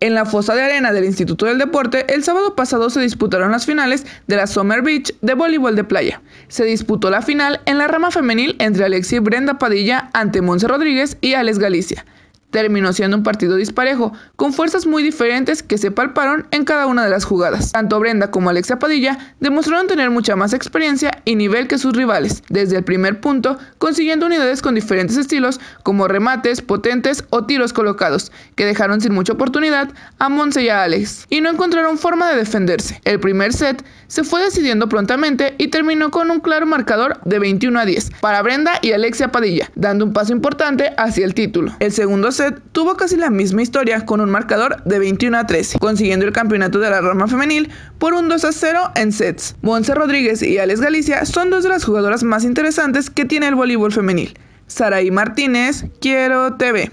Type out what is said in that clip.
En la fosa de arena del Instituto del Deporte, el sábado pasado se disputaron las finales de la Summer Beach de voleibol de playa. Se disputó la final en la rama femenil entre Alexis Brenda Padilla ante Monse Rodríguez y Alex Galicia terminó siendo un partido disparejo, con fuerzas muy diferentes que se palparon en cada una de las jugadas. Tanto Brenda como Alexia Padilla demostraron tener mucha más experiencia y nivel que sus rivales, desde el primer punto, consiguiendo unidades con diferentes estilos, como remates, potentes o tiros colocados, que dejaron sin mucha oportunidad a Monse y a Alex, y no encontraron forma de defenderse. El primer set se fue decidiendo prontamente y terminó con un claro marcador de 21 a 10 para Brenda y Alexia Padilla, dando un paso importante hacia el título. El segundo set tuvo casi la misma historia con un marcador de 21 a 13, consiguiendo el campeonato de la rama femenil por un 2 a 0 en sets. Monse Rodríguez y Alex Galicia son dos de las jugadoras más interesantes que tiene el voleibol femenil. Saraí Martínez, Quiero TV.